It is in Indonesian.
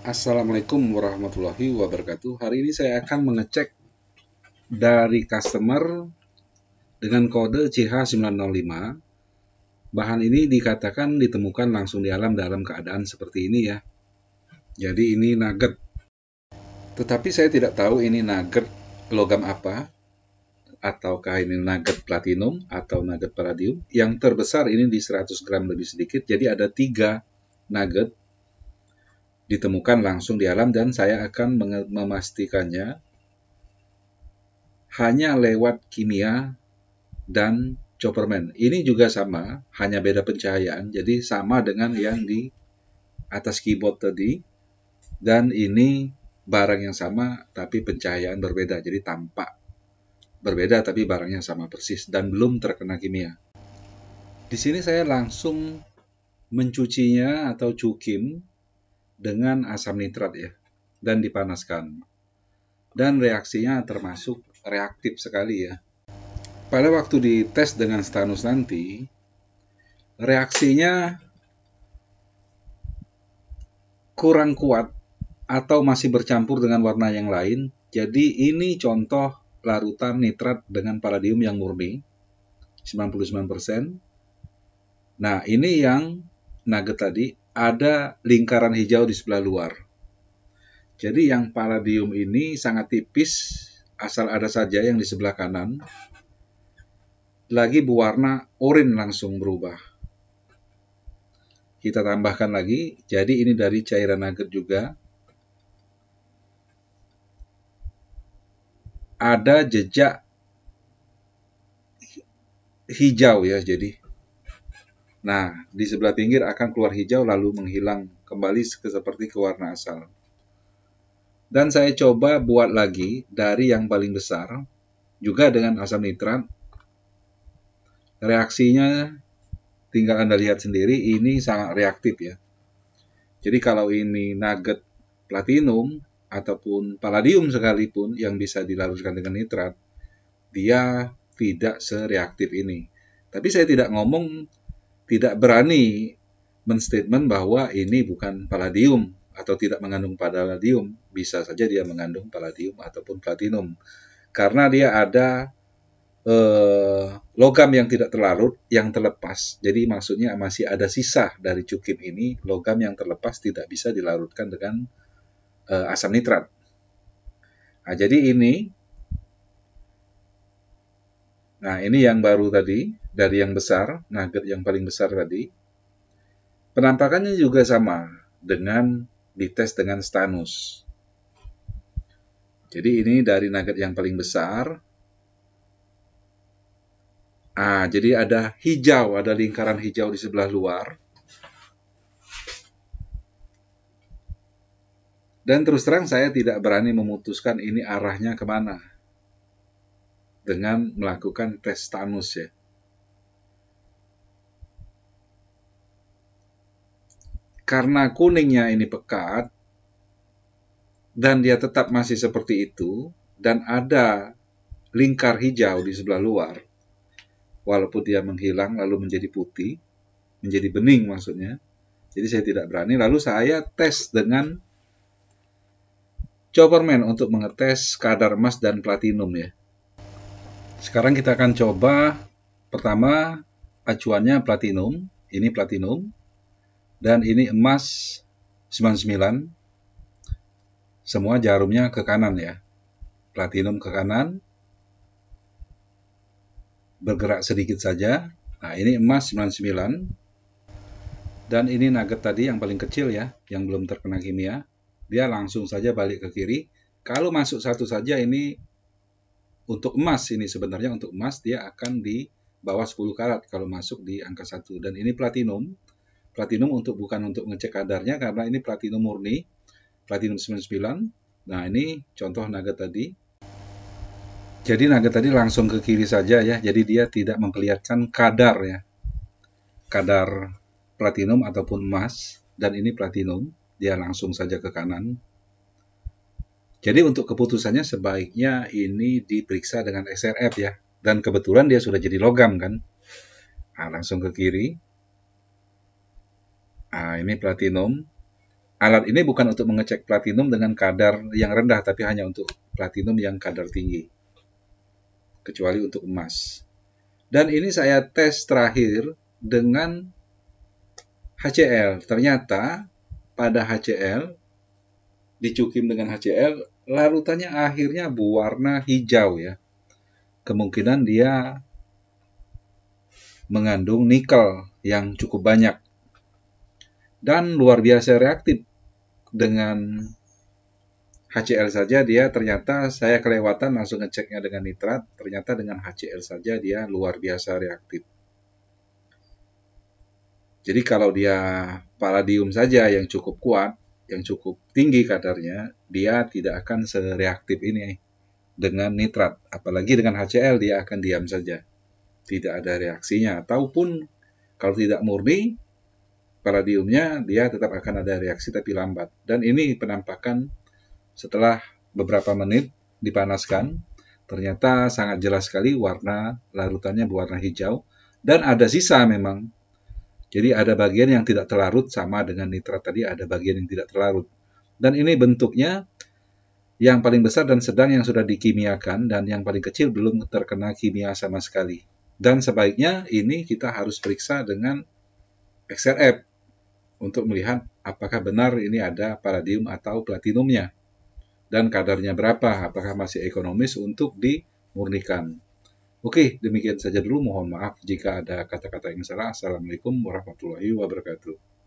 Assalamualaikum warahmatullahi wabarakatuh. Hari ini saya akan mengecek dari customer dengan kode CH905. Bahan ini dikatakan ditemukan langsung di alam dalam keadaan seperti ini ya. Jadi ini nugget. Tetapi saya tidak tahu ini nugget logam apa ataukah ini nugget platinum atau nugget palladium. Yang terbesar ini di 100 gram lebih sedikit. Jadi ada tiga nugget ditemukan langsung di alam dan saya akan memastikannya hanya lewat kimia dan Chopperman. Ini juga sama, hanya beda pencahayaan. Jadi sama dengan yang di atas keyboard tadi. Dan ini barang yang sama tapi pencahayaan berbeda. Jadi tampak berbeda tapi barangnya sama persis dan belum terkena kimia. Di sini saya langsung mencucinya atau cukim dengan asam nitrat ya dan dipanaskan. Dan reaksinya termasuk reaktif sekali ya. Pada waktu dites dengan stanus nanti, reaksinya kurang kuat atau masih bercampur dengan warna yang lain. Jadi ini contoh larutan nitrat dengan palladium yang murni 99%. Nah, ini yang nugget tadi ada lingkaran hijau di sebelah luar. Jadi yang palladium ini sangat tipis, asal ada saja yang di sebelah kanan. Lagi berwarna orin langsung berubah. Kita tambahkan lagi, jadi ini dari cairan nugget juga. Ada jejak hijau ya, jadi Nah, di sebelah pinggir akan keluar hijau lalu menghilang kembali seperti ke warna asal. Dan saya coba buat lagi dari yang paling besar, juga dengan asam nitrat. Reaksinya tinggal Anda lihat sendiri, ini sangat reaktif ya. Jadi kalau ini nugget platinum ataupun palladium sekalipun yang bisa dilarutkan dengan nitrat, dia tidak sereaktif ini. Tapi saya tidak ngomong tidak berani menstatement bahwa ini bukan palladium atau tidak mengandung palladium, bisa saja dia mengandung palladium ataupun platinum. Karena dia ada eh, logam yang tidak terlarut, yang terlepas. Jadi maksudnya masih ada sisa dari cukim ini, logam yang terlepas tidak bisa dilarutkan dengan eh, asam nitrat. Nah, jadi ini Nah, ini yang baru tadi dari yang besar, nugget yang paling besar tadi. Penampakannya juga sama dengan dites dengan stanus. Jadi ini dari nugget yang paling besar. Ah, jadi ada hijau, ada lingkaran hijau di sebelah luar. Dan terus terang saya tidak berani memutuskan ini arahnya kemana. Dengan melakukan tes stanus ya. karena kuningnya ini pekat dan dia tetap masih seperti itu dan ada lingkar hijau di sebelah luar walaupun dia menghilang lalu menjadi putih menjadi bening maksudnya jadi saya tidak berani lalu saya tes dengan Copperman untuk mengetes kadar emas dan platinum ya sekarang kita akan coba pertama acuannya platinum ini platinum dan ini emas 99 semua jarumnya ke kanan ya platinum ke kanan bergerak sedikit saja nah ini emas 99 dan ini nugget tadi yang paling kecil ya yang belum terkena kimia dia langsung saja balik ke kiri kalau masuk satu saja ini untuk emas ini sebenarnya untuk emas dia akan di bawah 10 karat kalau masuk di angka satu. dan ini platinum platinum untuk bukan untuk ngecek kadarnya karena ini platinum murni, platinum 99. Nah, ini contoh naga tadi. Jadi naga tadi langsung ke kiri saja ya. Jadi dia tidak memperlihatkan kadar ya. Kadar platinum ataupun emas dan ini platinum, dia langsung saja ke kanan. Jadi untuk keputusannya sebaiknya ini diperiksa dengan XRF ya. Dan kebetulan dia sudah jadi logam kan. Nah, langsung ke kiri. Ah, ini platinum. Alat ini bukan untuk mengecek platinum dengan kadar yang rendah, tapi hanya untuk platinum yang kadar tinggi. Kecuali untuk emas. Dan ini saya tes terakhir dengan HCl. Ternyata pada HCl, dicukim dengan HCl, larutannya akhirnya berwarna hijau ya. Kemungkinan dia mengandung nikel yang cukup banyak dan luar biasa reaktif dengan HCl saja dia ternyata saya kelewatan langsung ngeceknya dengan nitrat ternyata dengan HCl saja dia luar biasa reaktif jadi kalau dia paladium saja yang cukup kuat yang cukup tinggi kadarnya dia tidak akan sereaktif ini dengan nitrat apalagi dengan HCl dia akan diam saja tidak ada reaksinya ataupun kalau tidak murni palladiumnya dia tetap akan ada reaksi tapi lambat. Dan ini penampakan setelah beberapa menit dipanaskan, ternyata sangat jelas sekali warna larutannya berwarna hijau dan ada sisa memang. Jadi ada bagian yang tidak terlarut sama dengan nitrat tadi ada bagian yang tidak terlarut. Dan ini bentuknya yang paling besar dan sedang yang sudah dikimiakan dan yang paling kecil belum terkena kimia sama sekali. Dan sebaiknya ini kita harus periksa dengan XRF untuk melihat apakah benar ini ada paradium atau platinumnya dan kadarnya berapa, apakah masih ekonomis untuk dimurnikan. Oke, demikian saja dulu. Mohon maaf jika ada kata-kata yang salah. Assalamualaikum warahmatullahi wabarakatuh.